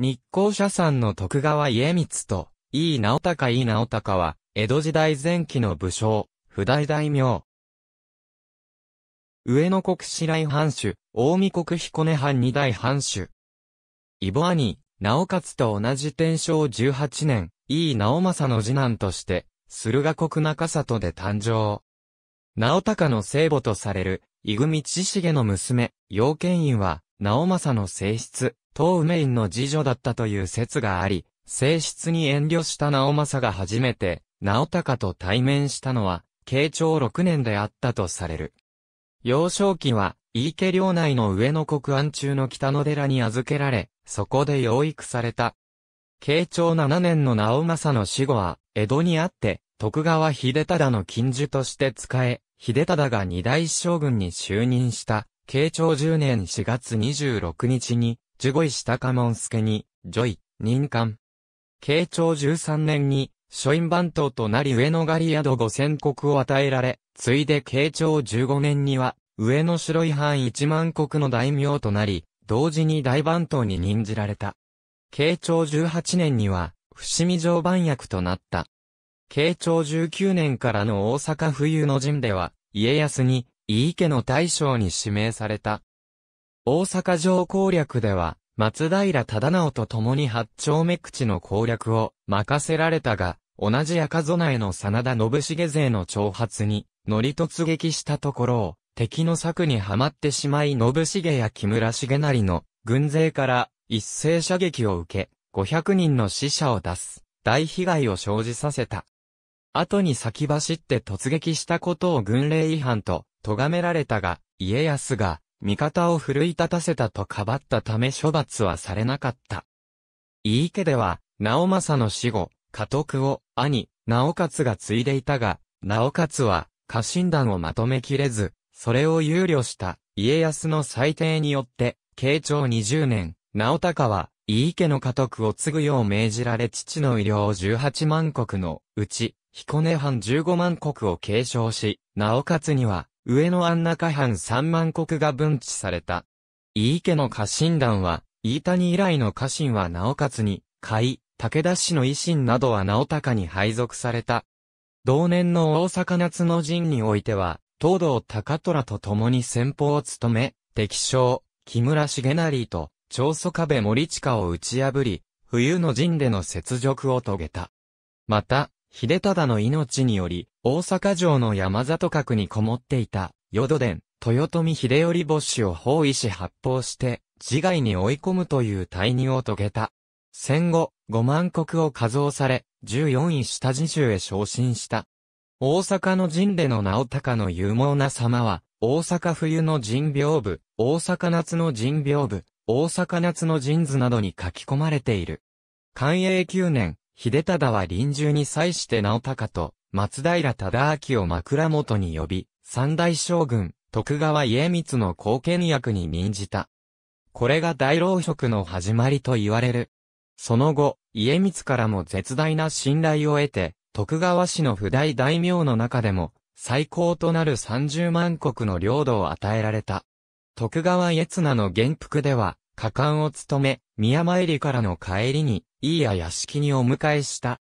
日光社産の徳川家光と、井伊直高井伊直高は、江戸時代前期の武将、不代大名。上野国白井藩主、大見国彦根藩二代藩主。伊母兄、直勝と同じ天正18年、井伊直政の次男として、駿河国中里で誕生。直高の聖母とされる、伊組千重の娘、陽賢院は、直政の性質、東梅院の次女だったという説があり、性質に遠慮した直政が初めて、直隆と対面したのは、慶長6年であったとされる。幼少期は、井家領内の上野国安中の北の寺に預けられ、そこで養育された。慶長7年の直政の死後は、江戸にあって、徳川秀忠の近所として仕え、秀忠が二代将軍に就任した、慶長10年4月26日に、守護医したかもんすに、女医、任官。慶長13年に、書院番頭となり上野狩宿五千国を与えられ、ついで慶長15年には、上野白い藩一万国の大名となり、同時に大番頭に任じられた。慶長18年には、伏見城番役となった。慶長19年からの大阪府有の陣では、家康に、井伊家の大将に指名された。大阪城攻略では、松平忠直と共に八丁目口の攻略を任せられたが、同じ赤備えの真田信繁勢の挑発に乗り突撃したところを、敵の策にはまってしまい信繁や木村重成の軍勢から一斉射撃を受け、500人の死者を出す、大被害を生じさせた。後に先走って突撃したことを軍令違反と、咎められたが、家康が、味方を奮い立たせたとかばったため処罰はされなかった。井伊家では、直政の死後、家督を兄、直勝が継いでいたが、直勝は家臣団をまとめきれず、それを憂慮した家康の裁定によって、慶長20年、直隆は、井伊家の家督を継ぐよう命じられ父の医療18万石のうち、彦根藩15万石を継承し、直勝には、上野安中藩3万国が分置された。井伊家の家臣団は、飯谷以来の家臣は直勝に、甲斐、武田氏の維新などは直高に配属された。同年の大阪夏の陣においては、東道高虎と共に先方を務め、敵将、木村重成と、長祖壁森近を打ち破り、冬の陣での雪辱を遂げた。また、秀忠の命により、大阪城の山里角にこもっていた、淀殿、豊臣秀頼母子を包囲し発砲して、自害に追い込むという大任を遂げた。戦後、五万国を加増され、十四位下地州へ昇進した。大阪の陣での直隆の有望な様は、大阪冬の陣病部、大阪夏の陣病部、大阪夏の陣図などに書き込まれている。寛永九年、秀忠は臨終に際して直隆と松平忠明を枕元に呼び、三大将軍、徳川家光の後見役に任じた。これが大老職の始まりと言われる。その後、家光からも絶大な信頼を得て、徳川氏の不代大名の中でも、最高となる30万国の領土を与えられた。徳川家綱の元服では、果敢を務め、宮参りからの帰りに、いいや屋敷にお迎えした。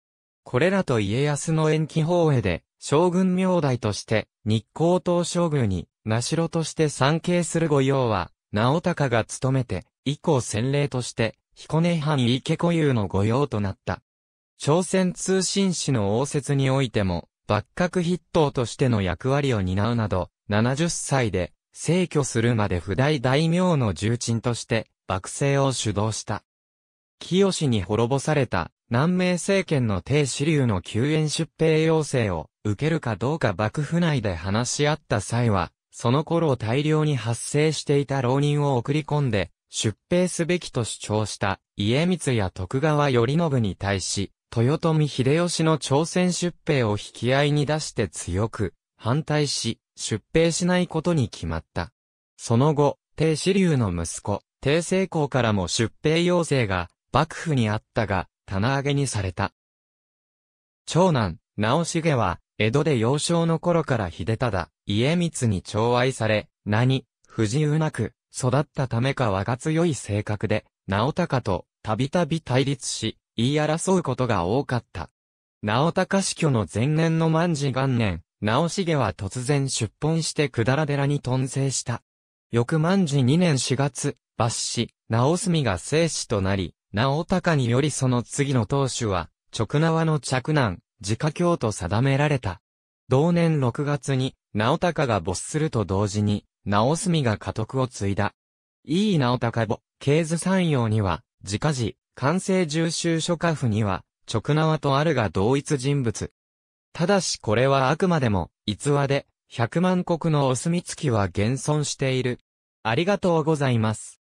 これらと家康の延期法へで、将軍名代として、日光東将軍に、名城として参詣する御用は、直隆が務めて、以降先例として、彦根藩池固有の御用となった。朝鮮通信使の応接においても、幕閣筆頭としての役割を担うなど、70歳で、逝去するまで不大大名の重鎮として、幕政を主導した。清に滅ぼされた南明政権の帝支流の救援出兵要請を受けるかどうか幕府内で話し合った際は、その頃大量に発生していた浪人を送り込んで、出兵すべきと主張した家光や徳川頼信に対し、豊臣秀吉の朝鮮出兵を引き合いに出して強く反対し、出兵しないことに決まった。その後、帝支流の息子、帝政公からも出兵要請が幕府にあったが、棚上げにされた。長男、直重は、江戸で幼少の頃から秀忠、家光に寵愛され、何、不自由なく、育ったためか我が強い性格で、直隆と、たびたび対立し、言い争うことが多かった。直隆死去の前年の万事元年、直重は突然出奔して百済寺に遁生した。翌万事2年4月、抜し、直澄が生死となり、直高によりその次の当主は、直縄の嫡男、自家教と定められた。同年6月に、直高が没すると同時に、直澄が家督を継いだ。いい直高母、経図山陽には、自家寺、完成重修書家父には、直縄とあるが同一人物。ただしこれはあくまでも、逸話で、百万国のお墨付きは現存している。ありがとうございます。